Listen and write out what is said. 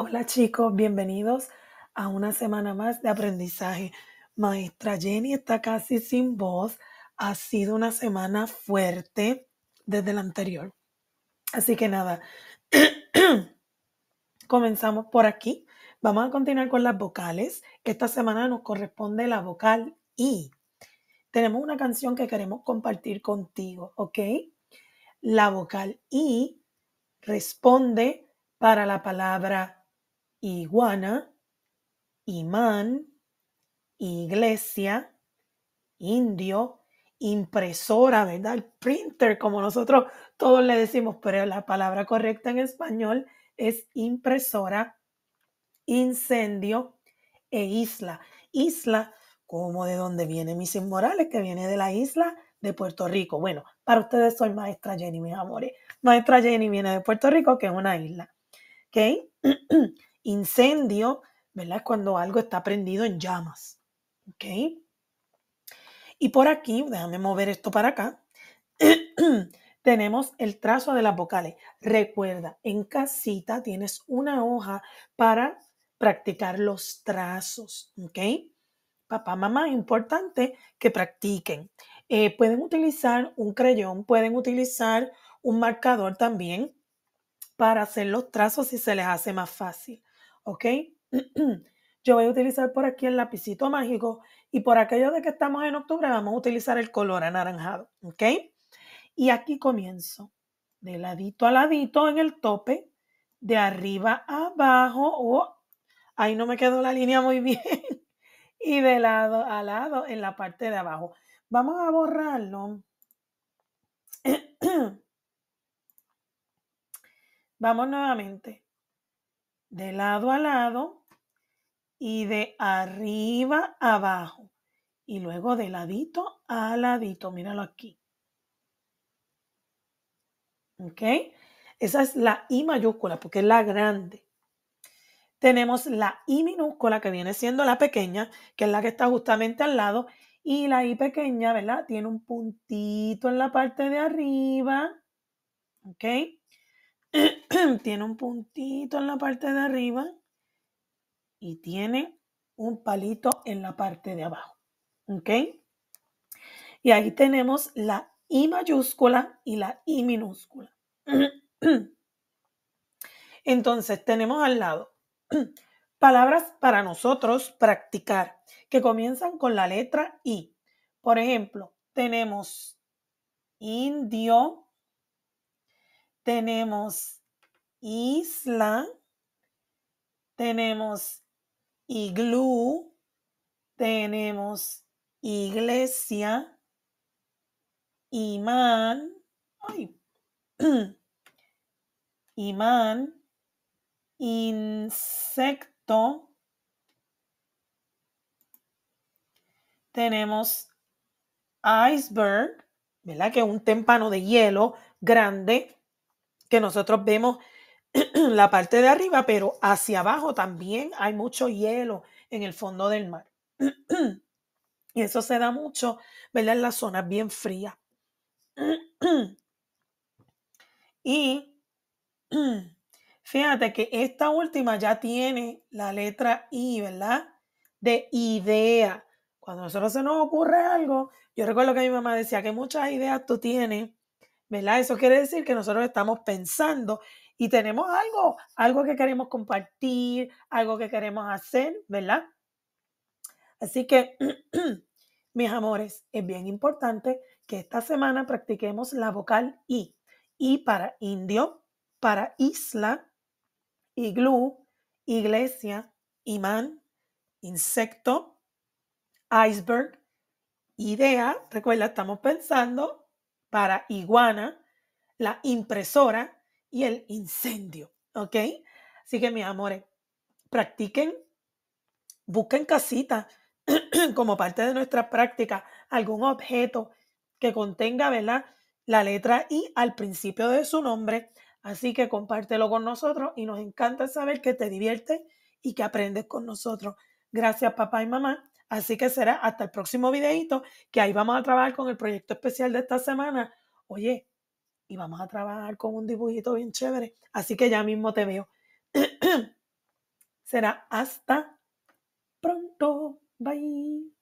Hola chicos, bienvenidos a una semana más de aprendizaje. Maestra Jenny está casi sin voz. Ha sido una semana fuerte desde la anterior. Así que nada, comenzamos por aquí. Vamos a continuar con las vocales. Esta semana nos corresponde la vocal I. Tenemos una canción que queremos compartir contigo, ¿ok? La vocal I responde para la palabra iguana, imán, iglesia, indio, impresora, ¿verdad? El printer, como nosotros todos le decimos, pero la palabra correcta en español es impresora, incendio e isla. Isla, como de dónde viene mis inmorales? que viene de la isla de Puerto Rico. Bueno, para ustedes soy maestra Jenny, mis amores. Maestra Jenny viene de Puerto Rico, que es una isla. ¿Ok? Incendio, ¿verdad? Cuando algo está prendido en llamas. ¿Ok? Y por aquí, déjame mover esto para acá, tenemos el trazo de las vocales. Recuerda, en casita tienes una hoja para practicar los trazos. ¿Ok? Papá, mamá, es importante que practiquen. Eh, pueden utilizar un crayón, pueden utilizar un marcador también para hacer los trazos si se les hace más fácil. ¿ok? Yo voy a utilizar por aquí el lapicito mágico y por aquello de que estamos en octubre vamos a utilizar el color anaranjado, ¿ok? Y aquí comienzo, de ladito a ladito en el tope, de arriba a abajo, o ahí no me quedó la línea muy bien, y de lado a lado en la parte de abajo. Vamos a borrarlo. Vamos nuevamente de lado a lado y de arriba abajo y luego de ladito a ladito. Míralo aquí. ¿Ok? Esa es la I mayúscula porque es la grande. Tenemos la I minúscula que viene siendo la pequeña, que es la que está justamente al lado. Y la I pequeña, ¿verdad? Tiene un puntito en la parte de arriba. ¿Ok? tiene un puntito en la parte de arriba y tiene un palito en la parte de abajo. ¿Ok? Y ahí tenemos la I mayúscula y la I minúscula. Entonces tenemos al lado palabras para nosotros practicar que comienzan con la letra I. Por ejemplo, tenemos indio, tenemos isla, tenemos iglú, tenemos iglesia, imán, imán, insecto, tenemos iceberg, ¿verdad? Que es un tempano de hielo grande que nosotros vemos la parte de arriba, pero hacia abajo también hay mucho hielo en el fondo del mar. y eso se da mucho, ¿verdad? En las zonas bien frías. y fíjate que esta última ya tiene la letra I, ¿verdad? De idea. Cuando a nosotros se nos ocurre algo, yo recuerdo que mi mamá decía que muchas ideas tú tienes ¿verdad? Eso quiere decir que nosotros estamos pensando y tenemos algo, algo que queremos compartir, algo que queremos hacer, ¿verdad? Así que, mis amores, es bien importante que esta semana practiquemos la vocal I. I para indio, para isla, iglú, iglesia, imán, insecto, iceberg, idea. Recuerda, estamos pensando para iguana, la impresora y el incendio. ¿Ok? Así que mis amores, practiquen, busquen casita como parte de nuestra práctica algún objeto que contenga, ¿verdad? La letra I al principio de su nombre. Así que compártelo con nosotros y nos encanta saber que te diviertes y que aprendes con nosotros. Gracias papá y mamá Así que será hasta el próximo videito, que ahí vamos a trabajar con el proyecto especial de esta semana. Oye, y vamos a trabajar con un dibujito bien chévere. Así que ya mismo te veo. será hasta pronto. Bye.